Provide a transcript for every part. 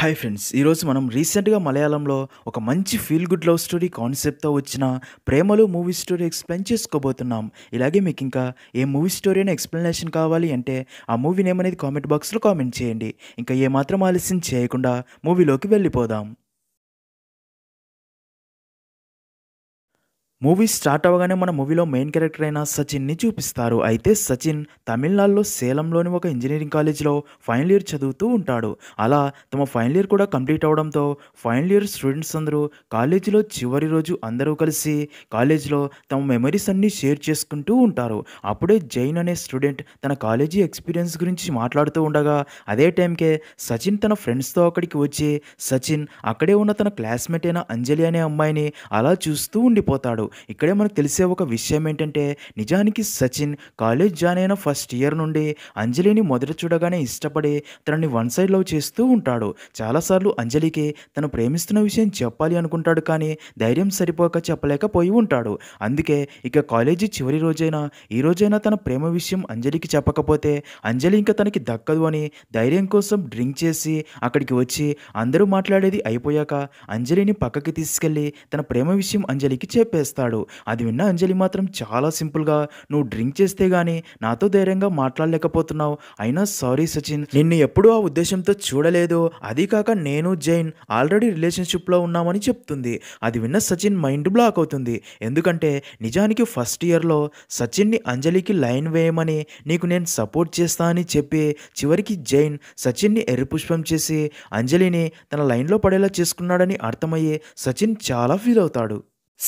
hi friends ఈరోజు మనం రీసెంట్గా మలయాళంలో ఒక మంచి ఫీల్ గుడ్ లవ్ స్టోరీ కాన్సెప్ట్తో వచ్చిన ప్రేమలు మూవీ స్టోరీ ఎక్స్ప్లెయిన్ చేసుకోబోతున్నాం ఇలాగే మీకు ఇంకా ఏ మూవీ స్టోరీ అయినా ఎక్స్ప్లెనేషన్ కావాలి అంటే ఆ మూవీ నేమ్ అనేది కామెంట్ బాక్స్లో కామెంట్ చేయండి ఇంకా ఏమాత్రం ఆలస్యం చేయకుండా మూవీలోకి వెళ్ళిపోదాం మూవీ స్టార్ట్ అవ్వగానే మన మూవీలో మెయిన్ క్యారెక్టర్ అయిన సచిన్ని చూపిస్తారు అయితే సచిన్ తమిళనాడులో సేలంలోని ఒక ఇంజనీరింగ్ కాలేజ్లో ఫైనల్ ఇయర్ చదువుతూ ఉంటాడు అలా తమ ఫైనల్ ఇయర్ కూడా కంప్లీట్ అవడంతో ఫైనల్ ఇయర్ స్టూడెంట్స్ అందరూ కాలేజీలో చివరి రోజు అందరూ కలిసి కాలేజీలో తమ మెమరీస్ అన్నీ షేర్ చేసుకుంటూ ఉంటారు అప్పుడే జైన్ అనే స్టూడెంట్ తన కాలేజీ ఎక్స్పీరియన్స్ గురించి మాట్లాడుతూ ఉండగా అదే టైంకే సచిన్ తన ఫ్రెండ్స్తో అక్కడికి వచ్చి సచిన్ అక్కడే ఉన్న తన క్లాస్మేట్ అయిన అంజలి అనే అమ్మాయిని అలా చూస్తూ ఉండిపోతాడు ఇక్కడే మనకు తెలిసే ఒక విషయం ఏంటంటే నిజానికి సచిన్ కాలేజ్ జాయిన్ అయిన ఫస్ట్ ఇయర్ నుండి అంజలిని మొదట చూడగానే ఇష్టపడి తనని వన్ సైడ్ లవ్ చేస్తూ ఉంటాడు చాలాసార్లు అంజలికి తను ప్రేమిస్తున్న విషయం చెప్పాలి అనుకుంటాడు కానీ ధైర్యం సరిపోక చెప్పలేకపోయి ఉంటాడు అందుకే ఇక కాలేజీ చివరి రోజైనా ఈ రోజైనా తన ప్రేమ విషయం అంజలికి చెప్పకపోతే అంజలి ఇంకా తనకి దక్కదు అని ధైర్యం కోసం డ్రింక్ చేసి అక్కడికి వచ్చి అందరూ మాట్లాడేది అయిపోయాక అంజలిని పక్కకి తీసుకెళ్ళి తన ప్రేమ విషయం అంజలికి చెప్పేస్తాడు చేస్తాడు అది విన్న అంజలి మాత్రం చాలా సింపుల్గా నువ్వు డ్రింక్ చేస్తే గానీ నాతో ధైర్యంగా మాట్లాడలేకపోతున్నావు అయినా సారీ సచిన్ నిన్ను ఎప్పుడూ ఆ ఉద్దేశంతో చూడలేదు అది కాక నేను జైన్ ఆల్రెడీ రిలేషన్షిప్లో ఉన్నామని చెప్తుంది అది విన్న సచిన్ మైండ్ బ్లాక్ అవుతుంది ఎందుకంటే నిజానికి ఫస్ట్ ఇయర్లో సచిన్ని అంజలికి లైన్ వేయమని నీకు నేను సపోర్ట్ చేస్తా అని చెప్పి చివరికి జైన్ సచిన్ని ఎర్రపుష్పం చేసి అంజలిని తన లైన్లో పడేలా చేసుకున్నాడని అర్థమయ్యే సచిన్ చాలా ఫీల్ అవుతాడు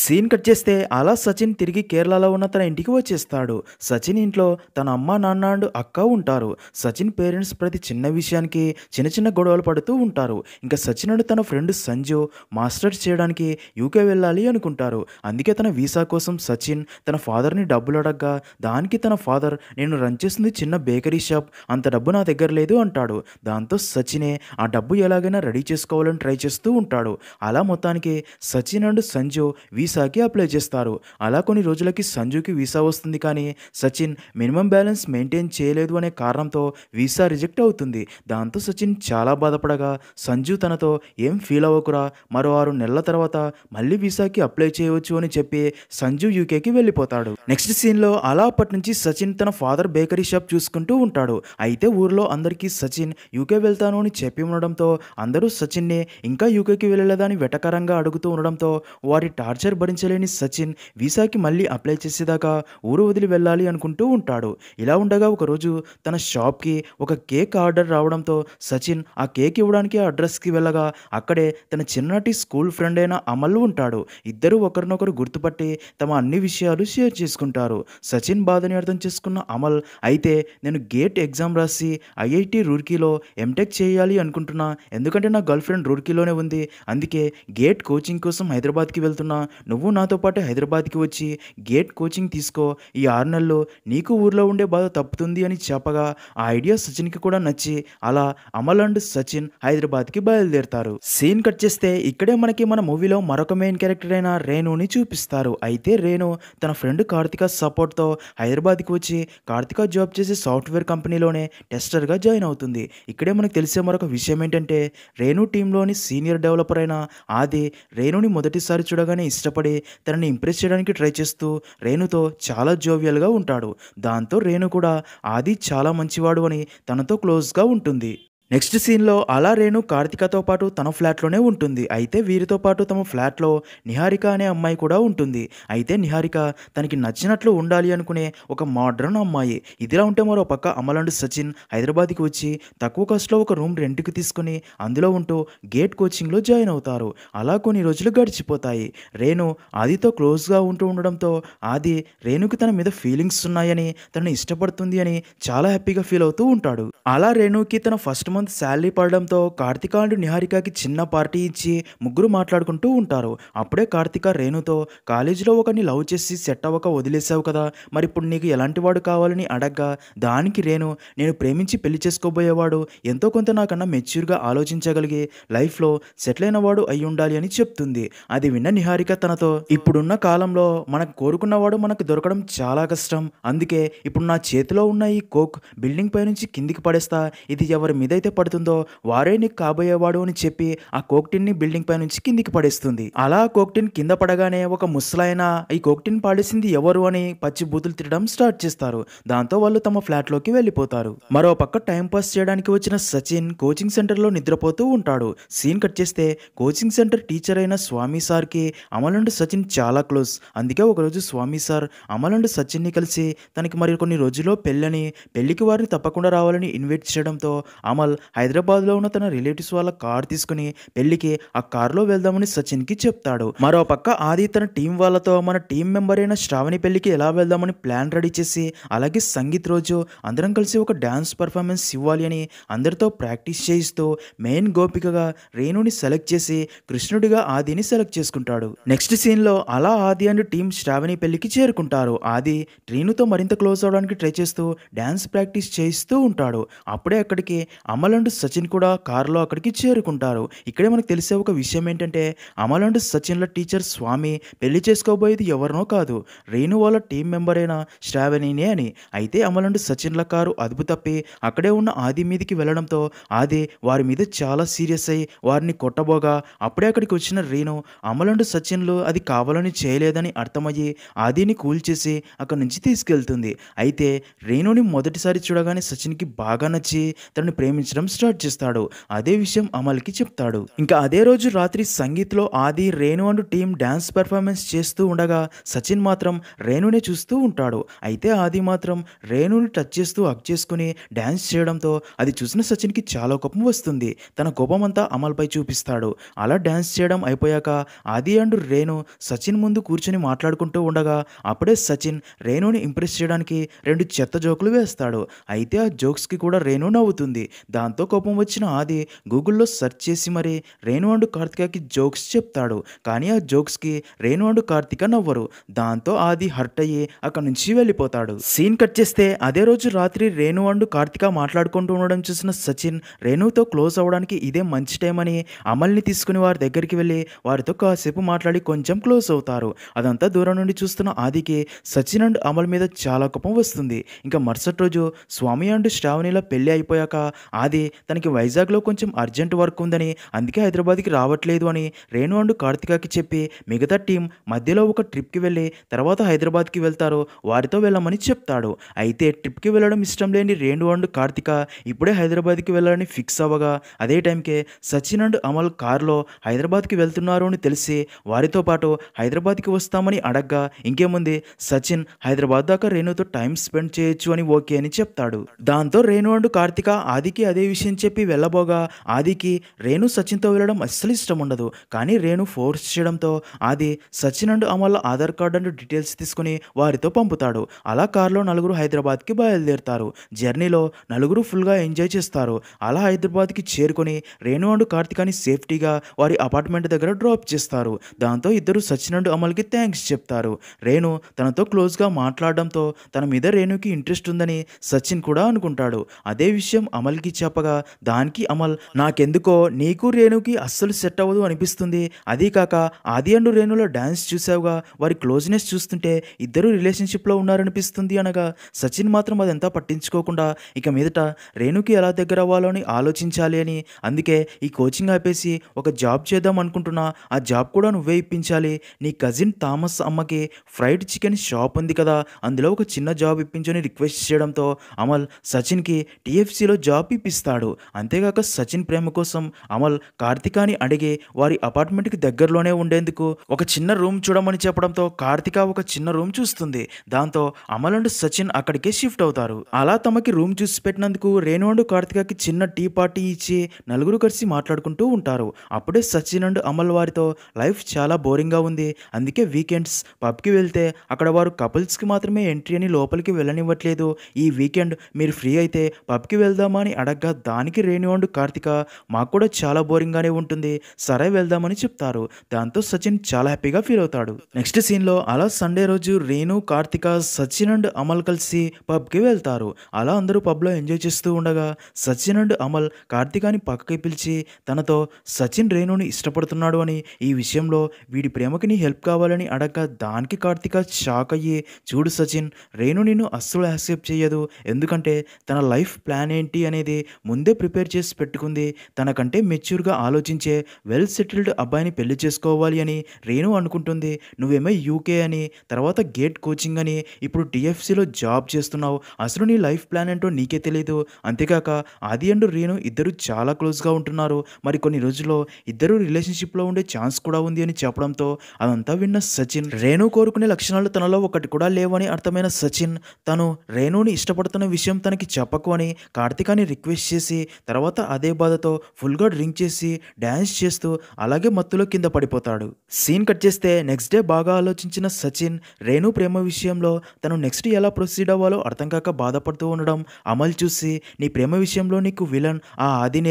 సీన్ కట్ చేస్తే అలా సచిన్ తిరిగి కేరళలో ఉన్న తన ఇంటికి వచ్చేస్తాడు సచిన్ ఇంట్లో తన అమ్మ నాన్న అండ్ అక్క ఉంటారు సచిన్ పేరెంట్స్ ప్రతి చిన్న విషయానికి చిన్న చిన్న గొడవలు పడుతూ ఉంటారు ఇంకా సచిన్ అండ్ తన ఫ్రెండ్ సంజు మాస్టర్స్ చేయడానికి యూకే వెళ్ళాలి అనుకుంటారు అందుకే తన వీసా కోసం సచిన్ తన ఫాదర్ని డబ్బులు అడగ్గా దానికి తన ఫాదర్ నేను రన్ చేస్తుంది చిన్న బేకరీ షాప్ అంత డబ్బు నా దగ్గర లేదు అంటాడు దాంతో సచినే ఆ డబ్బు ఎలాగైనా రెడీ చేసుకోవాలని ట్రై చేస్తూ ఉంటాడు అలా మొత్తానికి సచిన్ అండ్ సంజు వీసాకి అప్లై చేస్తారు అలా కొన్ని రోజులకి సంజుకి వీసా వస్తుంది కానీ సచిన్ మినిమం బ్యాలెన్స్ మెయింటైన్ చేయలేదు అనే కారణంతో వీసా రిజెక్ట్ అవుతుంది దాంతో సచిన్ చాలా బాధపడగా సంజు తనతో ఏం ఫీల్ అవ్వకురా మరో ఆరు నెలల తర్వాత మళ్ళీ వీసాకి అప్లై చేయవచ్చు అని చెప్పి సంజు యూకేకి వెళ్ళిపోతాడు నెక్స్ట్ సీన్లో అలా అప్పటి నుంచి సచిన్ తన ఫాదర్ బేకరీ షాప్ చూసుకుంటూ ఉంటాడు అయితే ఊర్లో అందరికీ సచిన్ యూకే వెళ్తాను అని చెప్పి ఉండడంతో అందరూ సచిన్ని ఇంకా యూకేకి వెళ్ళలేదని వెటకరంగా అడుగుతూ ఉండడంతో వారి టార్చర్ ప్రెషర్ భరించలేని సచిన్ వీసాకి మళ్ళీ అప్లై చేసేదాకా ఊరు వదిలి వెళ్ళాలి అనుకుంటూ ఉంటాడు ఇలా ఉండగా ఒకరోజు తన షాప్కి ఒక కేక్ ఆర్డర్ రావడంతో సచిన్ ఆ కేక్ ఇవ్వడానికి ఆ అడ్రస్కి వెళ్ళగా అక్కడే తన చిన్నటి స్కూల్ ఫ్రెండ్ అయిన అమల్ ఉంటాడు ఇద్దరు ఒకరినొకరు గుర్తుపట్టి తమ అన్ని విషయాలు షేర్ చేసుకుంటారు సచిన్ బాధని అర్థం చేసుకున్న అమల్ అయితే నేను గేట్ ఎగ్జామ్ రాసి ఐఐటి రూర్కీలో ఎంటెక్ చేయాలి అనుకుంటున్నా ఎందుకంటే నా గర్ల్ ఫ్రెండ్ రూర్కీలోనే ఉంది అందుకే గేట్ కోచింగ్ కోసం హైదరాబాద్కి వెళ్తున్నా నువ్వు నాతో పాటు హైదరాబాద్కి వచ్చి గేట్ కోచింగ్ తీసుకో ఈ ఆరు నెలల్లో నీకు ఊర్లో ఉండే బాధ తప్పుతుంది అని చెప్పగా ఆ ఐడియా సచిన్కి కూడా నచ్చి అలా అమల్ అండ్ సచిన్ హైదరాబాద్కి బయలుదేరుతారు సీన్ కట్ చేస్తే ఇక్కడే మనకి మన మూవీలో మరొక మెయిన్ క్యారెక్టర్ అయిన రేణుని చూపిస్తారు అయితే రేణు తన ఫ్రెండ్ కార్తిక సపోర్ట్తో హైదరాబాద్కి వచ్చి కార్తిక జాబ్ చేసే సాఫ్ట్వేర్ కంపెనీలోనే టెస్టర్గా జాయిన్ అవుతుంది ఇక్కడే మనకు తెలిసే మరొక విషయం ఏంటంటే రేణు టీంలోని సీనియర్ డెవలపర్ అయిన ఆది రేణుని మొదటిసారి చూడగానే ఇష్టపడి తనని ఇంప్రెస్ చేయడానికి ట్రై చేస్తూ రేణుతో చాలా జోవియల్గా ఉంటాడు దాంతో రేణు కూడా ఆది చాలా మంచివాడు అని తనతో క్లోజ్గా ఉంటుంది నెక్స్ట్ సీన్లో అలా రేణు కార్తికతో పాటు తన ఫ్లాట్లోనే ఉంటుంది అయితే వీరితో పాటు తమ ఫ్లాట్లో నిహారిక అనే అమ్మాయి కూడా ఉంటుంది అయితే నిహారిక తనకి నచ్చినట్లు ఉండాలి అనుకునే ఒక మోడ్రన్ అమ్మాయి ఇదిలా ఉంటే మరో పక్క అమల్ అండ్ సచిన్ హైదరాబాద్కి వచ్చి తక్కువ కాస్ట్లో ఒక రూమ్ రెంట్కి తీసుకుని అందులో ఉంటూ గేట్ కోచింగ్లో జాయిన్ అవుతారు అలా కొన్ని రోజులు గడిచిపోతాయి రేణు ఆదితో క్లోజ్గా ఉంటూ ఉండడంతో ఆది రేణుకి తన మీద ఫీలింగ్స్ ఉన్నాయని తనని ఇష్టపడుతుంది అని చాలా హ్యాపీగా ఫీల్ అవుతూ ఉంటాడు అలా రేణుకి తన ఫస్ట్ మంత్ శాలరీ పడడంతో కార్తిక అండ్ నిహారికకి చిన్న పార్టీ ఇచ్చి ముగ్గురు మాట్లాడుకుంటూ ఉంటారు అప్పుడే కార్తిక రేణుతో కాలేజీలో ఒకరిని లవ్ చేసి సెట్ అవ్వక వదిలేసావు కదా మరి ఇప్పుడు నీకు ఎలాంటి వాడు కావాలని అడగ్గా దానికి రేణు నేను ప్రేమించి పెళ్లి చేసుకోబోయేవాడు ఎంతో కొంత నాకన్నా మెచ్యూర్గా ఆలోచించగలిగి లైఫ్లో సెటిల్ అయిన వాడు అయి ఉండాలి అని చెప్తుంది అది విన్న నిహారిక తనతో ఇప్పుడున్న కాలంలో మనకు కోరుకున్నవాడు మనకు దొరకడం చాలా కష్టం అందుకే ఇప్పుడు నా చేతిలో ఉన్న ఈ కోక్ బిల్డింగ్ పై నుంచి కిందికి పడేస్తా ఇది ఎవరి మీద ఎవరిపైతే పడుతుందో వారే నీకు కాబోయేవాడు అని చెప్పి ఆ కోక్టిన్ని బిల్డింగ్ పై నుంచి కిందికి పడేస్తుంది అలా కోక్టిన్ కింద పడగానే ఒక ముసలాయన ఈ కోక్టిన్ పాడేసింది ఎవరు అని పచ్చి బూతులు తిట్టడం స్టార్ట్ చేస్తారు దాంతో వాళ్ళు తమ ఫ్లాట్లోకి వెళ్ళిపోతారు మరో పక్క టైం పాస్ చేయడానికి వచ్చిన సచిన్ కోచింగ్ సెంటర్లో నిద్రపోతూ ఉంటాడు సీన్ కట్ చేస్తే కోచింగ్ సెంటర్ టీచర్ అయిన స్వామి కి అమల్ అండ్ సచిన్ చాలా క్లోజ్ అందుకే ఒకరోజు స్వామి సార్ అమల్ అండ్ ని కలిసి తనకి మరి కొన్ని రోజుల్లో పెళ్ళని పెళ్లికి వారిని తప్పకుండా రావాలని ఇన్వైట్ చేయడంతో అమల్ గోపాల్ హైదరాబాద్లో ఉన్న తన రిలేటివ్స్ వాళ్ళ కార్ తీసుకుని పెళ్లికి ఆ కారులో వెళ్దామని సచిన్కి చెప్తాడు మరో పక్క ఆది తన టీం వాళ్ళతో మన టీం మెంబర్ అయిన శ్రావణి పెళ్లికి ఎలా వెళ్దామని ప్లాన్ రెడీ చేసి అలాగే సంగీత్ రోజు అందరం కలిసి ఒక డ్యాన్స్ పర్ఫార్మెన్స్ ఇవ్వాలి అని అందరితో ప్రాక్టీస్ చేయిస్తూ మెయిన్ గోపికగా రేణుని సెలెక్ట్ చేసి కృష్ణుడిగా ఆదిని సెలెక్ట్ చేసుకుంటాడు నెక్స్ట్ సీన్లో అలా ఆది అండ్ టీం శ్రావణి పెళ్లికి చేరుకుంటారు ఆది రేణుతో మరింత క్లోజ్ అవడానికి ట్రై చేస్తూ డ్యాన్స్ ప్రాక్టీస్ చేయిస్తూ ఉంటాడు అప్పుడే అక్కడికి అమ్మ అమల్ అండ్ సచిన్ కూడా కారులో అక్కడికి చేరుకుంటారు ఇక్కడే మనకు తెలిసే ఒక విషయం ఏంటంటే అమల్ అండ్ సచిన్ల టీచర్ స్వామి పెళ్లి చేసుకోబోయేది ఎవరినో కాదు రేణు వాళ్ళ టీం మెంబర్ అయిన శ్రావణినే అని అయితే అమల్ అండ్ సచిన్ల కారు అదుపు తప్పి అక్కడే ఉన్న ఆది మీదకి వెళ్లడంతో ఆది వారి మీద చాలా సీరియస్ అయి వారిని కొట్టబోగా అప్పుడే అక్కడికి వచ్చిన రేణు అమల్ అండ్ సచిన్లు అది కావాలని చేయలేదని అర్థమయ్యి ఆదిని కూల్చేసి అక్కడి నుంచి తీసుకెళ్తుంది అయితే రేణుని మొదటిసారి చూడగానే సచిన్కి బాగా నచ్చి తనని ప్రేమించ ప్రయత్నించడం స్టార్ట్ చేస్తాడు అదే విషయం అమల్కి చెప్తాడు ఇంకా అదే రోజు రాత్రి సంగీత్లో Aadi Renu and team dance performance చేస్తూ ఉండగా సచిన్ మాత్రం రేణునే చూస్తూ ఉంటాడు అయితే ఆది మాత్రం రేణుని టచ్ చేస్తూ హక్ చేసుకుని డ్యాన్స్ చేయడంతో అది చూసిన సచిన్కి చాలా కోపం వస్తుంది తన కోపం అంతా అమల్పై చూపిస్తాడు అలా డ్యాన్స్ చేయడం అయిపోయాక ఆది అండ్ రేణు సచిన్ ముందు కూర్చొని మాట్లాడుకుంటూ ఉండగా అప్పుడే సచిన్ రేణుని ఇంప్రెస్ చేయడానికి రెండు చెత్త జోకులు వేస్తాడు అయితే ఆ జోక్స్కి కూడా రేణు నవ్వుతుంది దాంతో కోపం వచ్చిన ఆది గూగుల్లో సెర్చ్ చేసి మరి రేణు అండ్ కార్తికకి జోక్స్ చెప్తాడు కానీ ఆ జోక్స్కి రేణు అండ్ కార్తిక నవ్వరు దాంతో ఆది హర్ట్ అయ్యి అక్కడ నుంచి వెళ్ళిపోతాడు సీన్ కట్ చేస్తే అదే రోజు రాత్రి రేణు అండ్ కార్తిక మాట్లాడుకుంటూ ఉండడం చూసిన సచిన్ రేణుతో క్లోజ్ అవ్వడానికి ఇదే మంచి టైం అని అమల్ని తీసుకుని వారి దగ్గరికి వెళ్ళి వారితో కాసేపు మాట్లాడి కొంచెం క్లోజ్ అవుతారు అదంతా దూరం నుండి చూస్తున్న ఆదికి సచిన్ అండ్ అమల్ మీద చాలా కోపం వస్తుంది ఇంకా మరుసటి రోజు స్వామి అండ్ శ్రావణిలో పెళ్లి అయిపోయాక ఆది అది తనకి వైజాగ్లో కొంచెం అర్జెంట్ వర్క్ ఉందని అందుకే హైదరాబాద్కి రావట్లేదు అని రేణు అండ్ కార్తికకి చెప్పి మిగతా టీం మధ్యలో ఒక ట్రిప్కి వెళ్ళి తర్వాత హైదరాబాద్కి వెళ్తారు వారితో వెళ్ళమని చెప్తాడు అయితే ట్రిప్కి వెళ్ళడం ఇష్టం లేని రేణు అండ్ కార్తిక ఇప్పుడే హైదరాబాద్కి వెళ్ళాలని ఫిక్స్ అవ్వగా అదే టైంకే సచిన్ అండ్ అమల్ కారులో హైదరాబాద్కి వెళ్తున్నారు అని తెలిసి వారితో పాటు హైదరాబాద్కి వస్తామని అడగ్గా ఇంకేముంది సచిన్ హైదరాబాద్ దాకా రేణుతో టైం స్పెండ్ చేయొచ్చు అని ఓకే అని చెప్తాడు దాంతో రేణు అండ్ కార్తిక ఆదికి అదే అదే విషయం చెప్పి వెళ్ళబోగా ఆదికి రేణు సచిన్తో వెళ్ళడం అస్సలు ఇష్టం ఉండదు కానీ రేణు ఫోర్స్ చేయడంతో Aadi Sachin and Amal Aadhaar card and details తీసుకుని వారితో పంపుతాడు అలా కారులో నలుగురు హైదరాబాద్కి బయలుదేరుతారు జర్నీలో నలుగురు ఫుల్గా ఎంజాయ్ చేస్తారు అలా హైదరాబాద్కి చేరుకొని రేణు అండ్ కార్తికాని సేఫ్టీగా వారి అపార్ట్మెంట్ దగ్గర డ్రాప్ చేస్తారు దాంతో ఇద్దరు సచిన్ అండ్ అమల్కి థ్యాంక్స్ చెప్తారు రేణు తనతో క్లోజ్గా మాట్లాడడంతో తన మీద రేణుకి ఇంట్రెస్ట్ ఉందని సచిన్ కూడా అనుకుంటాడు అదే విషయం అమల్కి చెప్ప చెప్పగా దానికి అమల్ నాకెందుకో నీకు రేణుకి అస్సలు సెట్ అవ్వదు అనిపిస్తుంది అదీ కాక ఆది అండు రేణులో డ్యాన్స్ చూసావుగా వారి క్లోజ్నెస్ చూస్తుంటే ఇద్దరు రిలేషన్షిప్లో ఉన్నారనిపిస్తుంది అనగా సచిన్ మాత్రం అదంతా పట్టించుకోకుండా ఇక మీదట రేణుకి ఎలా దగ్గర అవ్వాలో అని ఆలోచించాలి అని అందుకే ఈ కోచింగ్ ఆపేసి ఒక జాబ్ చేద్దాం అనుకుంటున్నా ఆ జాబ్ కూడా నువ్వే ఇప్పించాలి నీ కజిన్ థామస్ అమ్మకి ఫ్రైడ్ చికెన్ షాప్ ఉంది కదా అందులో ఒక చిన్న జాబ్ ఇప్పించని రిక్వెస్ట్ చేయడంతో అమల్ సచిన్కి టీఎఫ్సీలో జాబ్ ఇప్పిస్తుంది ఇస్తాడు అంతేగాక సచిన్ ప్రేమ కోసం అమల్ కార్తికాని అడిగి వారి అపార్ట్మెంట్కి దగ్గరలోనే ఉండేందుకు ఒక చిన్న రూమ్ చూడమని చెప్పడంతో కార్తిక ఒక చిన్న రూమ్ చూస్తుంది దాంతో అమల్ అండ్ సచిన్ అక్కడికే షిఫ్ట్ అవుతారు అలా తమకి రూమ్ చూసి పెట్టినందుకు రేణు అండ్ కార్తికకి చిన్న టీ పార్టీ ఇచ్చి నలుగురు కలిసి మాట్లాడుకుంటూ ఉంటారు అప్పుడే సచిన్ అండ్ అమల్ వారితో లైఫ్ చాలా బోరింగ్గా ఉంది అందుకే వీకెండ్స్ పబ్కి వెళ్తే అక్కడ వారు కపుల్స్కి మాత్రమే ఎంట్రీ అని లోపలికి వెళ్ళనివ్వట్లేదు ఈ వీకెండ్ మీరు ఫ్రీ అయితే పబ్కి వెళ్దామా అని అడగ సరిగ్గా దానికి రేణివాండు కార్తిక మాకు కూడా చాలా బోరింగ్గానే ఉంటుంది సరే వెళ్దామని చెప్తారు దాంతో సచిన్ చాలా హ్యాపీగా ఫీల్ అవుతాడు నెక్స్ట్ సీన్లో అలా సండే రోజు రేణు కార్తిక సచిన్ అండ్ అమల్ కలిసి పబ్కి వెళ్తారు అలా అందరూ పబ్లో ఎంజాయ్ చేస్తూ ఉండగా సచిన్ అండ్ అమల్ కార్తికాని పక్కకి పిలిచి తనతో సచిన్ రేణుని ఇష్టపడుతున్నాడు అని ఈ విషయంలో వీడి ప్రేమకి నీ హెల్ప్ కావాలని అడగ దానికి కార్తిక షాక్ అయ్యి చూడు సచిన్ రేణు నేను అస్సలు యాక్సెప్ట్ చేయదు ఎందుకంటే తన లైఫ్ ప్లాన్ ఏంటి అనేది ముందే ప్రిపేర్ చేసి పెట్టుకుంది తనకంటే మెచ్యూర్గా ఆలోచించే వెల్ సెటిల్డ్ అబ్బాయిని పెళ్లి చేసుకోవాలి అని రేణు అనుకుంటుంది నువ్వేమో యూకే అని తర్వాత గేట్ కోచింగ్ అని ఇప్పుడు టీఎఫ్సీలో జాబ్ చేస్తున్నావు అసలు నీ లైఫ్ ప్లాన్ ఏంటో నీకే తెలియదు అంతేకాక ఆది అండ్ రేణు ఇద్దరు చాలా క్లోజ్గా ఉంటున్నారు మరి కొన్ని రోజుల్లో ఇద్దరు రిలేషన్షిప్లో ఉండే ఛాన్స్ కూడా ఉంది అని చెప్పడంతో అదంతా విన్న సచిన్ రేణు కోరుకునే లక్షణాలు తనలో ఒకటి కూడా లేవని అర్థమైన సచిన్ తను రేణుని ఇష్టపడుతున్న విషయం తనకి చెప్పకు అని కార్తికాని రిక్వెస్ట్ పుష్ చేసి తర్వాత అదే బాధతో ఫుల్గా డ్రింక్ చేసి డ్యాన్స్ చేస్తూ అలాగే మత్తులో కింద పడిపోతాడు సీన్ కట్ చేస్తే నెక్స్ట్ డే బాగా ఆలోచించిన సచిన్ రేణు ప్రేమ విషయంలో తను నెక్స్ట్ ఎలా ప్రొసీడ్ అవ్వాలో అర్థం కాక బాధపడుతూ ఉండడం అమల్ చూసి నీ ప్రేమ విషయంలో నీకు విలన్ ఆ ఆది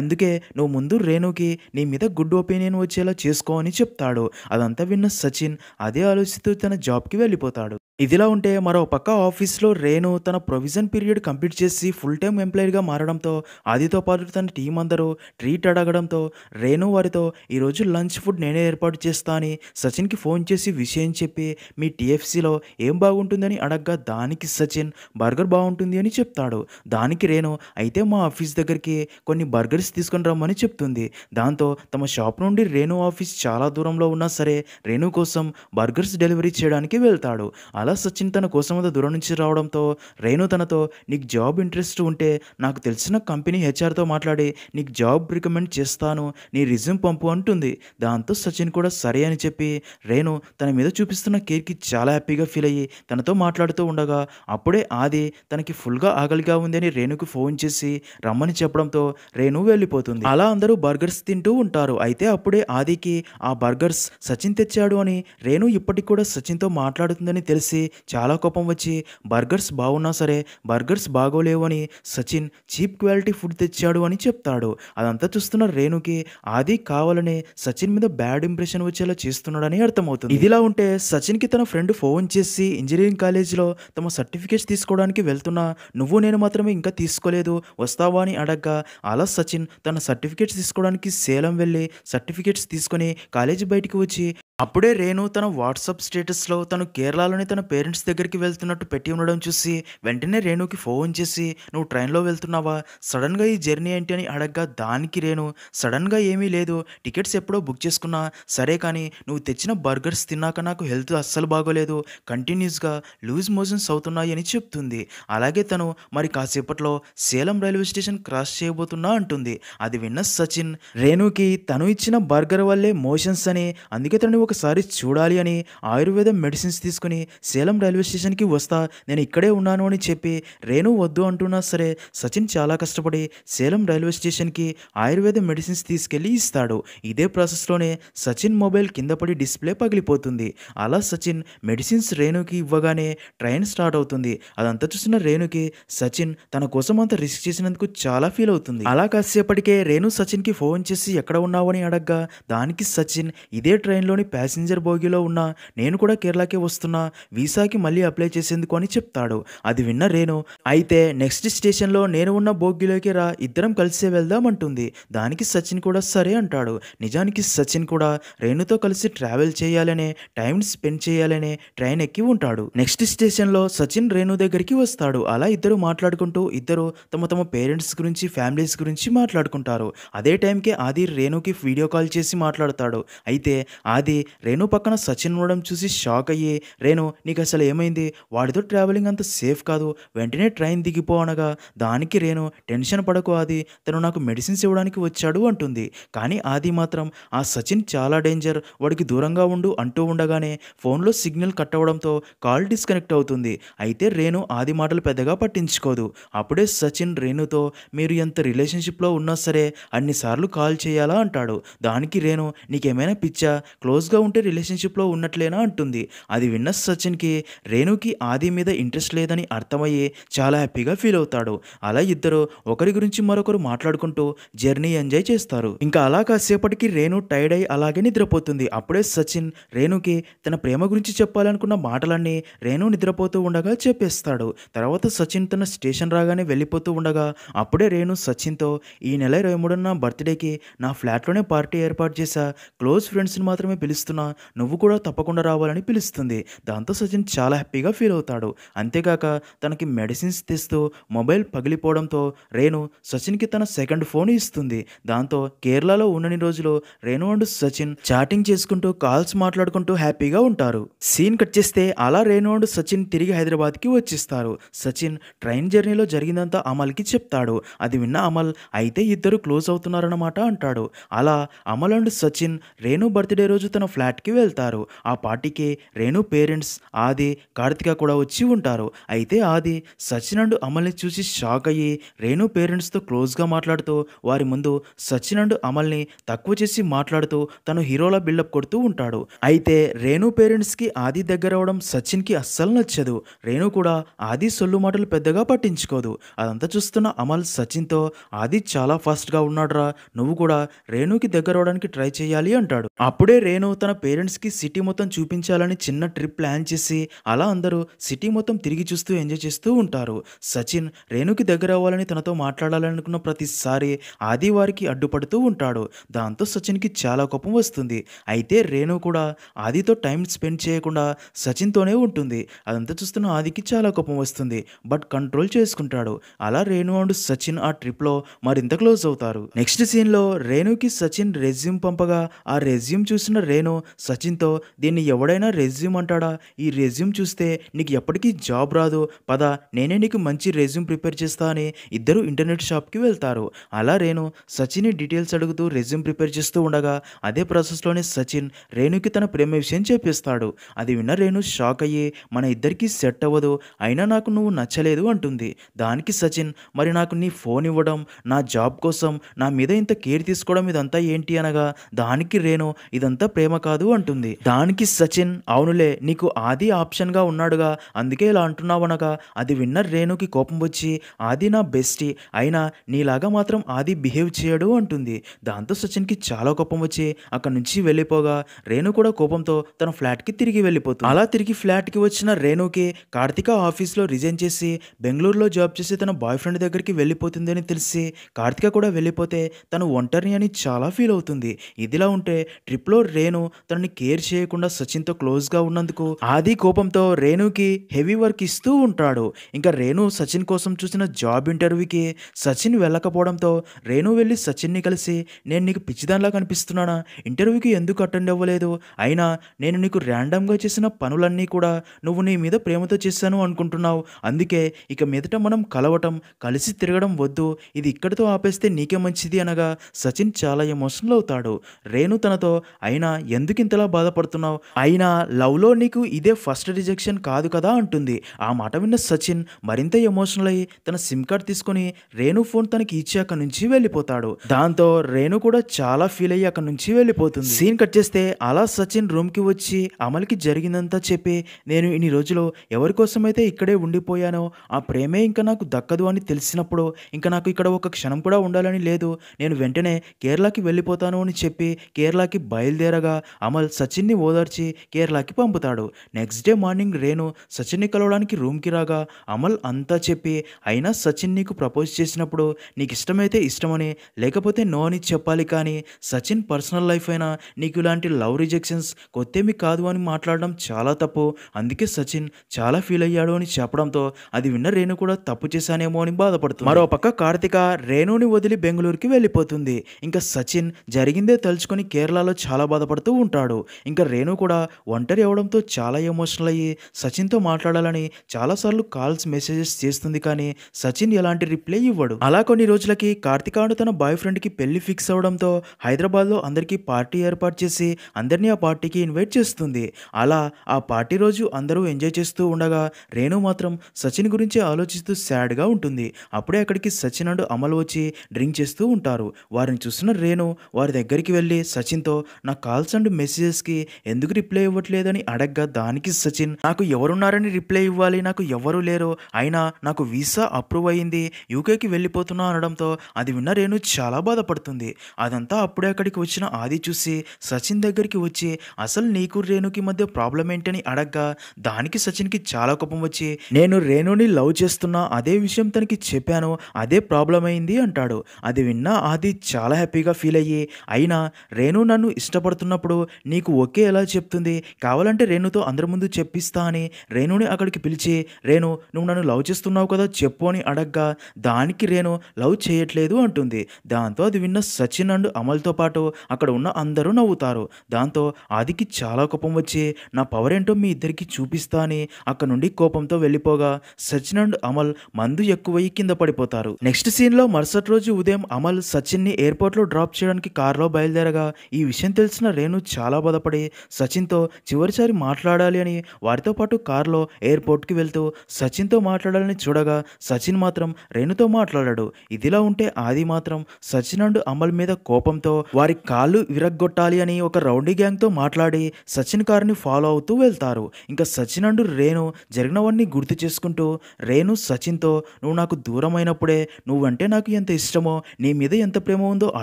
అందుకే నువ్వు ముందు రేణుకి నీ మీద గుడ్ ఒపీనియన్ వచ్చేలా చేసుకో అని చెప్తాడు అదంతా విన్న సచిన్ అదే ఆలోచిస్తూ తన జాబ్కి వెళ్ళిపోతాడు ఇదిలా ఉంటే మరో పక్క ఆఫీస్లో రేణు తన ప్రొవిజన్ పీరియడ్ కంప్లీట్ చేసి ఫుల్ టైం ఎంప్లాయీగా మారడంతో ఆదితో పాటు తన టీం అందరూ ట్రీట్ అడగడంతో రేణు వారితో ఈరోజు లంచ్ ఫుడ్ నేనే ఏర్పాటు చేస్తా అని సచిన్కి ఫోన్ చేసి విషయం చెప్పి మీ టీఎఫ్సీలో ఏం బాగుంటుందని అడగ్గా దానికి సచిన్ బర్గర్ బాగుంటుంది అని చెప్తాడు దానికి రేణు అయితే మా ఆఫీస్ దగ్గరికి కొన్ని బర్గర్స్ తీసుకుని రమ్మని చెప్తుంది దాంతో తమ షాప్ నుండి రేణు ఆఫీస్ చాలా దూరంలో ఉన్నా సరే రేణు కోసం బర్గర్స్ డెలివరీ చేయడానికి వెళ్తాడు అలా సచిన్ తన కోసం మీద దూరం నుంచి రావడంతో రేణు తనతో నీకు జాబ్ ఇంట్రెస్ట్ ఉంటే నాకు తెలిసిన కంపెనీ హెచ్ఆర్తో మాట్లాడి నీకు జాబ్ రికమెండ్ చేస్తాను నీ రిజ్యూమ్ పంపు అంటుంది దాంతో సచిన్ కూడా సరే అని చెప్పి రేణు తన మీద చూపిస్తున్న కేర్కి చాలా హ్యాపీగా ఫీల్ అయ్యి తనతో మాట్లాడుతూ ఉండగా అప్పుడే ఆది తనకి ఫుల్గా ఆగలిగా ఉంది అని రేణుకు ఫోన్ చేసి రమ్మని చెప్పడంతో రేణు వెళ్ళిపోతుంది అలా అందరూ బర్గర్స్ తింటూ ఉంటారు అయితే అప్పుడే ఆదికి ఆ బర్గర్స్ సచిన్ తెచ్చాడు అని రేణు ఇప్పటికి కూడా సచిన్తో మాట్లాడుతుందని తెలిసి చూసి చాలా కోపం వచ్చి బర్గర్స్ బాగున్నా సరే బర్గర్స్ బాగోలేవు అని సచిన్ చీప్ క్వాలిటీ ఫుడ్ తెచ్చాడు అని చెప్తాడు అదంతా చూస్తున్న రేణుకి ఆది కావాలని సచిన్ మీద బ్యాడ్ ఇంప్రెషన్ వచ్చేలా చేస్తున్నాడని అర్థమవుతుంది ఇదిలా ఉంటే సచిన్కి తన ఫ్రెండ్ ఫోన్ చేసి ఇంజనీరింగ్ కాలేజీలో తమ సర్టిఫికేట్స్ తీసుకోవడానికి వెళ్తున్నా నువ్వు నేను మాత్రమే ఇంకా తీసుకోలేదు వస్తావా అని అడగ్గా అలా సచిన్ తన సర్టిఫికేట్స్ తీసుకోవడానికి సేలం వెళ్ళి సర్టిఫికేట్స్ తీసుకొని కాలేజీ బయటికి వచ్చి అప్పుడే రేణు తన వాట్సాప్ స్టేటస్లో తను కేరళలోని తన పేరెంట్స్ దగ్గరికి వెళ్తున్నట్టు పెట్టి ఉండడం చూసి వెంటనే రేణుకి ఫోన్ చేసి నువ్వు ట్రైన్లో వెళ్తున్నావా సడన్గా ఈ జర్నీ ఏంటి అని అడగ్గా దానికి రేణు సడన్గా ఏమీ లేదు టికెట్స్ ఎప్పుడో బుక్ చేసుకున్నా సరే కానీ నువ్వు తెచ్చిన బర్గర్స్ తిన్నాక నాకు హెల్త్ అస్సలు బాగోలేదు కంటిన్యూస్గా లూజ్ మోషన్స్ అవుతున్నాయి అని చెప్తుంది అలాగే తను మరి కాసేపట్లో సేలం రైల్వే స్టేషన్ క్రాస్ చేయబోతున్నా అంటుంది అది విన్న సచిన్ రేణుకి తను ఇచ్చిన బర్గర్ వల్లే మోషన్స్ అని అందుకే తను ఒకసారి చూడాలి అని ఆయుర్వేద మెడిసిన్స్ తీసుకుని సేలం రైల్వే స్టేషన్కి వస్తా నేను ఇక్కడే ఉన్నాను అని చెప్పి రేణు వద్దు అంటున్నా సరే సచిన్ చాలా కష్టపడి సేలం రైల్వే స్టేషన్కి ఆయుర్వేద మెడిసిన్స్ తీసుకెళ్లి ఇస్తాడు ఇదే ప్రాసెస్లోనే సచిన్ మొబైల్ కింద పడి డిస్ప్లే పగిలిపోతుంది అలా సచిన్ మెడిసిన్స్ రేణుకి ఇవ్వగానే ట్రైన్ స్టార్ట్ అవుతుంది అదంతా చూసిన రేణుకి సచిన్ తన కోసం అంత రిస్క్ చేసినందుకు చాలా ఫీల్ అవుతుంది అలా కాసేపటికే రేణు సచిన్కి ఫోన్ చేసి ఎక్కడ ఉన్నావని అడగ్గా దానికి సచిన్ ఇదే ట్రైన్లోని ప్యాసింజర్ బోగిలో ఉన్న నేను కూడా కేరళకే వస్తున్నా వీసాకి మళ్ళీ అప్లై చేసేందుకు అని చెప్తాడు అది విన్న రేణు అయితే నెక్స్ట్ స్టేషన్లో నేను ఉన్న బోగిలోకి రా ఇద్దరం కలిసే వెళ్దామంటుంది దానికి సచిన్ కూడా సరే అంటాడు నిజానికి సచిన్ కూడా రేణుతో కలిసి ట్రావెల్ చేయాలనే టైం స్పెండ్ చేయాలనే ట్రైన్ ఎక్కి ఉంటాడు నెక్స్ట్ స్టేషన్లో సచిన్ రేణు దగ్గరికి వస్తాడు అలా ఇద్దరు మాట్లాడుకుంటూ ఇద్దరు తమ తమ పేరెంట్స్ గురించి ఫ్యామిలీస్ గురించి మాట్లాడుకుంటారు అదే టైంకి ఆది రేణుకి వీడియో కాల్ చేసి మాట్లాడతాడు అయితే ఆది రేణు పక్కన సచిన్ ఉండడం చూసి షాక్ అయ్యి రేణు నీకు అసలు ఏమైంది వాడితో ట్రావెలింగ్ అంత సేఫ్ కాదు వెంటనే ట్రైన్ దిగిపో అనగా దానికి రేణు టెన్షన్ పడకు ఆది తను నాకు మెడిసిన్స్ ఇవ్వడానికి వచ్చాడు అంటుంది కానీ ఆది మాత్రం ఆ సచిన్ చాలా డేంజర్ వాడికి దూరంగా ఉండు అంటూ ఉండగానే ఫోన్లో సిగ్నల్ కట్ అవ్వడంతో కాల్ డిస్కనెక్ట్ అవుతుంది అయితే రేణు ఆది మాటలు పెద్దగా పట్టించుకోదు అప్పుడే సచిన్ రేణుతో మీరు ఎంత రిలేషన్షిప్లో ఉన్నా సరే అన్నిసార్లు కాల్ చేయాలా అంటాడు దానికి రేణు నీకేమైనా పిచ్చా క్లోజ్గా ఫ్రెండ్స్గా ఉంటే రిలేషన్షిప్లో ఉన్నట్లేనా అంటుంది అది విన్న సచిన్కి రేణుకి ఆది మీద ఇంట్రెస్ట్ లేదని అర్థమయ్యి చాలా హ్యాపీగా ఫీల్ అవుతాడు అలా ఇద్దరు ఒకరి గురించి మరొకరు మాట్లాడుకుంటూ జర్నీ ఎంజాయ్ చేస్తారు ఇంకా అలా కాసేపటికి రేణు టైర్డ్ అయి అలాగే నిద్రపోతుంది అప్పుడే సచిన్ రేణుకి తన ప్రేమ గురించి చెప్పాలనుకున్న మాటలన్నీ రేణు నిద్రపోతూ ఉండగా చెప్పేస్తాడు తర్వాత సచిన్ తన స్టేషన్ రాగానే వెళ్ళిపోతూ ఉండగా అప్పుడే రేణు సచిన్తో ఈ నెల ఇరవై మూడున బర్త్డేకి నా ఫ్లాట్లోనే పార్టీ ఏర్పాటు చేశా క్లోజ్ ఫ్రెండ్స్ని మాత్రమే పిలుస్తాను పిలుస్తున్నా నువ్వు కూడా తప్పకుండా రావాలని పిలుస్తుంది దాంతో సచిన్ చాలా హ్యాపీగా ఫీల్ అవుతాడు అంతేగాక తనకి మెడిసిన్స్ తెస్తూ మొబైల్ పగిలిపోవడంతో రేణు సచిన్కి తన సెకండ్ ఫోన్ ఇస్తుంది దాంతో కేరళలో ఉండని రోజులు రేణు అండ్ సచిన్ చాటింగ్ చేసుకుంటూ కాల్స్ మాట్లాడుకుంటూ హ్యాపీగా ఉంటారు సీన్ కట్ చేస్తే అలా రేణు అండ్ సచిన్ తిరిగి హైదరాబాద్కి వచ్చేస్తారు సచిన్ ట్రైన్ జర్నీలో జరిగిందంతా అమల్కి చెప్తాడు అది విన్న అమల్ అయితే ఇద్దరు క్లోజ్ అవుతున్నారన్నమాట అంటాడు అలా అమల్ అండ్ సచిన్ రేణు బర్త్డే రోజు తన ఫ్లాట్కి వెళ్తారు ఆ పార్టీకి రేణు పేరెంట్స్ ఆది కార్తిక కూడా వచ్చి ఉంటారు అయితే ఆది సచిన్ అండ్ అమల్ని చూసి షాక్ అయ్యి రేణు పేరెంట్స్తో క్లోజ్గా మాట్లాడుతూ వారి ముందు సచిన్ అండ్ అమల్ని తక్కువ చేసి మాట్లాడుతూ తను హీరోలా బిల్డప్ కొడుతూ ఉంటాడు అయితే రేణు పేరెంట్స్కి ఆది దగ్గర అవడం సచిన్కి అస్సలు నచ్చదు రేణు కూడా ఆది సొల్లు మాటలు పెద్దగా పట్టించుకోదు అదంతా చూస్తున్న అమల్ సచిన్తో ఆది చాలా ఫాస్ట్గా ఉన్నాడురా నువ్వు కూడా రేణుకి దగ్గర అవడానికి ట్రై చేయాలి అంటాడు అప్పుడే రేణు తన పేరెంట్స్కి సిటీ మొత్తం చూపించాలని చిన్న ట్రిప్ ప్లాన్ చేసి అలా అందరూ సిటీ మొత్తం తిరిగి చూస్తూ ఎంజాయ్ చేస్తూ ఉంటారు సచిన్ రేణుకి దగ్గర అవ్వాలని తనతో మాట్లాడాలనుకున్న ప్రతిసారి ఆదివారికి అడ్డుపడుతూ ఉంటాడు దాంతో సచిన్కి చాలా కోపం వస్తుంది అయితే రేణు కూడా ఆదితో టైం స్పెండ్ చేయకుండా సచిన్తోనే ఉంటుంది అదంతా చూస్తున్న ఆదికి చాలా కోపం వస్తుంది బట్ కంట్రోల్ చేసుకుంటాడు అలా రేణు అండ్ సచిన్ ఆ ట్రిప్లో మరింత క్లోజ్ అవుతారు నెక్స్ట్ సీన్లో రేణుకి సచిన్ రెజ్యూమ్ పంపగా ఆ రెజ్యూమ్ చూసిన రేణు నేను సచిన్తో దీన్ని ఎవడైనా రెజ్యూమ్ అంటాడా ఈ రెజ్యూమ్ చూస్తే నీకు ఎప్పటికీ జాబ్ రాదు పద నేనే నీకు మంచి రెజ్యూమ్ ప్రిపేర్ చేస్తా అని ఇద్దరు ఇంటర్నెట్ షాప్కి వెళ్తారు అలా రేణు సచిన్ డీటెయిల్స్ అడుగుతూ రెజ్యూమ్ ప్రిపేర్ చేస్తూ ఉండగా అదే ప్రాసెస్లోనే సచిన్ రేణుకి తన ప్రేమ విషయం చేపిస్తాడు అది విన్న రేణు షాక్ అయ్యి మన ఇద్దరికీ సెట్ అవ్వదు అయినా నాకు నువ్వు నచ్చలేదు అంటుంది దానికి సచిన్ మరి నాకు నీ ఫోన్ ఇవ్వడం నా జాబ్ కోసం నా మీద ఇంత కేర్ తీసుకోవడం ఇదంతా ఏంటి అనగా దానికి రేణు ఇదంతా ప్రేమ కాదు అంటుంది దానికి సచిన్ అవునులే నీకు ఆది ఆప్షన్గా ఉన్నాడుగా అందుకే ఇలా అంటున్నావనగా అది విన్నర్ రేణుకి కోపం వచ్చి ఆది నా బెస్టీ అయినా నీలాగా మాత్రం ఆది బిహేవ్ చేయడు అంటుంది దాంతో సచిన్కి చాలా కోపం వచ్చి అక్కడి నుంచి వెళ్ళిపోగా రేణు కూడా కోపంతో తన ఫ్లాట్కి తిరిగి వెళ్ళిపోతుంది అలా తిరిగి ఫ్లాట్కి వచ్చిన రేణుకి కార్తిక ఆఫీస్లో రిజైన్ చేసి బెంగళూరులో జాబ్ చేసి తన బాయ్ ఫ్రెండ్ దగ్గరికి వెళ్ళిపోతుందని తెలిసి కార్తిక కూడా వెళ్ళిపోతే తను ఒంటరిని అని చాలా ఫీల్ అవుతుంది ఇదిలా ఉంటే ట్రిప్లో రేణు తనని కేర్ చేయకుండా సచిన్తో క్లోజ్గా ఉన్నందుకు ఆది కోపంతో రేణుకి హెవీ వర్క్ ఇస్తూ ఉంటాడు ఇంకా రేణు సచిన్ కోసం చూసిన జాబ్ ఇంటర్వ్యూకి సచిన్ వెళ్ళకపోవడంతో రేణు వెళ్ళి సచిన్ని కలిసి నేను నీకు పిచ్చిదానిలా కనిపిస్తున్నానా ఇంటర్వ్యూకి ఎందుకు అటెండ్ అవ్వలేదు అయినా నేను నీకు ర్యాండమ్గా చేసిన పనులన్నీ కూడా నువ్వు నీ మీద ప్రేమతో చేశాను అనుకుంటున్నావు అందుకే ఇక మీదట మనం కలవటం కలిసి తిరగడం వద్దు ఇది ఇక్కడితో ఆపేస్తే నీకే మంచిది అనగా సచిన్ చాలా ఎమోషనల్ అవుతాడు రేణు తనతో అయినా ఎందుకు ఇంతలా బాధపడుతున్నావు అయినా లవ్లో నీకు ఇదే ఫస్ట్ రిజెక్షన్ కాదు కదా అంటుంది ఆ మాట విన్న సచిన్ మరింత ఎమోషనల్ అయ్యి తన సిమ్ కార్డ్ తీసుకుని రేణు ఫోన్ తనకి ఇచ్చాక నుంచి వెళ్ళిపోతాడు దాంతో రేణు కూడా చాలా ఫీల్ అయ్యి అక్కడ నుంచి వెళ్ళిపోతుంది సీన్ కట్ చేస్తే అలా సచిన్ రూమ్ కి వచ్చి అమలుకి జరిగిందంతా చెప్పి నేను ఇన్ని రోజులు ఎవరి కోసమైతే ఇక్కడే ఉండిపోయానో ఆ ప్రేమే ఇంకా నాకు దక్కదు అని తెలిసినప్పుడు ఇంకా నాకు ఇక్కడ ఒక క్షణం కూడా ఉండాలని లేదు నేను వెంటనే కేరళకి వెళ్ళిపోతాను అని చెప్పి కేరళకి బయలుదేరగా అమల్ సచిన్ని ఓదార్చి కేరళకి పంపుతాడు నెక్స్ట్ డే మార్నింగ్ రేణు సచిన్ని కలవడానికి రూమ్కి రాగా అమల్ అంతా చెప్పి అయినా సచిన్ నీకు ప్రపోజ్ చేసినప్పుడు నీకు ఇష్టమైతే ఇష్టమని లేకపోతే నో అని చెప్పాలి కానీ సచిన్ పర్సనల్ లైఫ్ అయినా నీకు ఇలాంటి లవ్ రిజెక్షన్స్ కొత్తేమి కాదు అని మాట్లాడడం చాలా తప్పు అందుకే సచిన్ చాలా ఫీల్ అయ్యాడు అని చెప్పడంతో అది విన్న రేణు కూడా తప్పు చేశానేమో అని బాధపడుతుంది మరో పక్క కార్తిక రేణుని వదిలి బెంగళూరుకి వెళ్ళిపోతుంది ఇంకా సచిన్ జరిగిందే తలుచుకొని కేరళలో చాలా బాధపడుతూ ఉంటాడు ఇంకా రేణు కూడా ఒంటరి అవడంతో చాలా ఎమోషనల్ అయ్యి సచిన్తో మాట్లాడాలని చాలాసార్లు కాల్స్ మెసేజెస్ చేస్తుంది కానీ సచిన్ ఎలాంటి రిప్లై ఇవ్వడు అలా కొన్ని రోజులకి కార్తికాను తన బాయ్ ఫ్రెండ్కి పెళ్లి ఫిక్స్ అవడంతో హైదరాబాద్లో అందరికీ పార్టీ ఏర్పాటు చేసి అందరినీ ఆ పార్టీకి ఇన్వైట్ చేస్తుంది అలా ఆ పార్టీ రోజు అందరూ ఎంజాయ్ చేస్తూ ఉండగా రేణు మాత్రం సచిన్ గురించి ఆలోచిస్తూ సాడ్గా ఉంటుంది అప్పుడే అక్కడికి సచిన్ అండ్ అమలు వచ్చి డ్రింక్ చేస్తూ ఉంటారు వారిని చూసిన రేణు వారి దగ్గరికి వెళ్ళి సచిన్తో నా కాల్స్ మెసేజెస్ కి ఎందుకు రిప్లై ఇవ్వట్లేదని అడగ్గా దానికి సచిన్ నాకు ఎవరున్నారని రిప్లై ఇవ్వాలి నాకు ఎవరు లేరు అయినా నాకు వీసా అప్రూవ్ అయ్యింది యూకేకి వెళ్ళిపోతున్నా అనడంతో అది విన్న రేణు చాలా బాధపడుతుంది అదంతా అప్పుడే అక్కడికి వచ్చిన ఆది చూసి సచిన్ దగ్గరికి వచ్చి అసలు నీకు రేణుకి మధ్య ప్రాబ్లం ఏంటని అడగ్గా దానికి సచిన్కి చాలా కోపం వచ్చి నేను రేణుని లవ్ చేస్తున్నా అదే విషయం తనకి చెప్పాను అదే ప్రాబ్లం అయింది అంటాడు అది విన్నా ఆది చాలా హ్యాపీగా ఫీల్ అయ్యి అయినా రేణు నన్ను ఇష్టపడుతున్నప్పుడు అన్నప్పుడు నీకు ఓకే ఎలా చెప్తుంది కావాలంటే రేణుతో అందరి ముందు చెప్పిస్తా అని రేణుని అక్కడికి పిలిచి రేణు నువ్వు నన్ను లవ్ చేస్తున్నావు కదా చెప్పు అని అడగ్గా దానికి రేణు లవ్ చేయట్లేదు అంటుంది దాంతో అది విన్న సచిన్ అండ్ అమల్తో పాటు అక్కడ ఉన్న అందరూ నవ్వుతారు దాంతో ఆదికి చాలా కోపం వచ్చి నా పవర్ ఏంటో మీ ఇద్దరికి చూపిస్తా అని అక్కడ నుండి కోపంతో వెళ్ళిపోగా సచిన్ అండ్ అమల్ మందు ఎక్కువయ్యి కింద పడిపోతారు నెక్స్ట్ సీన్లో మరుసటి రోజు ఉదయం అమల్ సచిన్ ఎయిర్పోర్ట్ ఎయిర్పోర్ట్లో డ్రాప్ చేయడానికి కారులో బయలుదేరగా ఈ విషయం తెలిసిన రేణు అను చాలా బాధపడి సచిన్తో చివరిసారి మాట్లాడాలి అని వారితో పాటు కారులో ఎయిర్పోర్ట్కి వెళ్తూ సచిన్తో మాట్లాడాలని చూడగా సచిన్ మాత్రం రేణుతో మాట్లాడాడు ఇదిలా ఉంటే ఆది మాత్రం సచిన్ అండ్ అమల్ మీద కోపంతో వారి కాళ్ళు విరగ్గొట్టాలి అని ఒక రౌండీ గ్యాంగ్తో మాట్లాడి సచిన్ కారుని ఫాలో అవుతూ వెళ్తారు ఇంకా సచిన్ అండ్ రేణు జరిగినవన్నీ గుర్తు చేసుకుంటూ రేణు సచిన్తో నువ్వు నాకు దూరమైనప్పుడే నువ్వంటే నాకు ఎంత ఇష్టమో నీ మీద ఎంత ప్రేమ ఉందో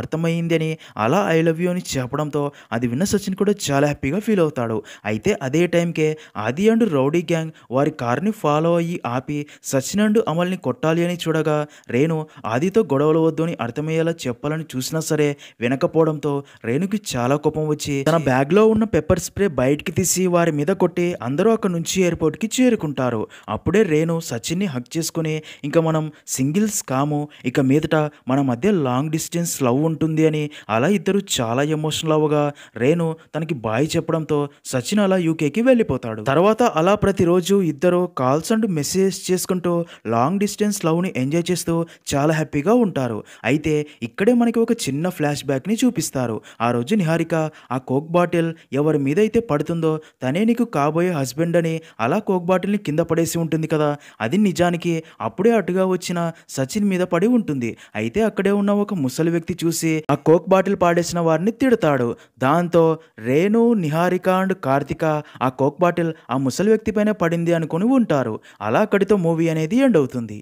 అర్థమైంది అని అలా ఐ లవ్ యూ అని చెప్పడంతో అది విన్న సచిన్ కూడా చాలా హ్యాపీగా ఫీల్ అవుతాడు అయితే అదే టైంకే ఆది అండ్ రౌడీ గ్యాంగ్ వారి కార్ని ఫాలో అయ్యి ఆపి సచిన్ అండ్ అమల్ని కొట్టాలి అని చూడగా రేణు ఆదితో గొడవలు వద్దు అని అర్థమయ్యేలా చెప్పాలని చూసినా సరే వినకపోవడంతో రేణుకి చాలా కోపం వచ్చి తన బ్యాగ్లో ఉన్న పెప్పర్ స్ప్రే బయటికి తీసి వారి మీద కొట్టి అందరూ అక్కడ నుంచి ఎయిర్పోర్ట్కి చేరుకుంటారు అప్పుడే రేణు సచిన్ని హక్ చేసుకుని ఇంకా మనం సింగిల్స్ కాము ఇక మీదట మన మధ్య లాంగ్ డిస్టెన్స్ లవ్ ఉంటుంది అని అలా ఇద్దరు చాలా ఎమోషనల్ అవగా రేణు వేణు తనకి బాయ్ చెప్పడంతో సచిన్ అలా యూకేకి వెళ్ళిపోతాడు తర్వాత అలా ప్రతిరోజు ఇద్దరు కాల్స్ అండ్ మెసేజ్ చేసుకుంటూ లాంగ్ డిస్టెన్స్ లవ్ని ఎంజాయ్ చేస్తూ చాలా హ్యాపీగా ఉంటారు అయితే ఇక్కడే మనకి ఒక చిన్న ఫ్లాష్ బ్యాక్ని చూపిస్తారు ఆ రోజు నిహారిక ఆ కోక్ బాటిల్ ఎవరి మీద అయితే పడుతుందో తనే నీకు కాబోయే హస్బెండ్ అని అలా కోక్ బాటిల్ని కింద పడేసి ఉంటుంది కదా అది నిజానికి అప్పుడే అటుగా వచ్చిన సచిన్ మీద పడి ఉంటుంది అయితే అక్కడే ఉన్న ఒక ముసలి వ్యక్తి చూసి ఆ కోక్ బాటిల్ పాడేసిన వారిని తిడతాడు దాంతో రేణు నిహారిక అండ్ కార్తిక ఆ కోక్ బాటిల్ ఆ ముసలి వ్యక్తి పైన పడింది అనుకుని ఉంటారు అలా అక్కడితో మూవీ అనేది ఎండ్ అవుతుంది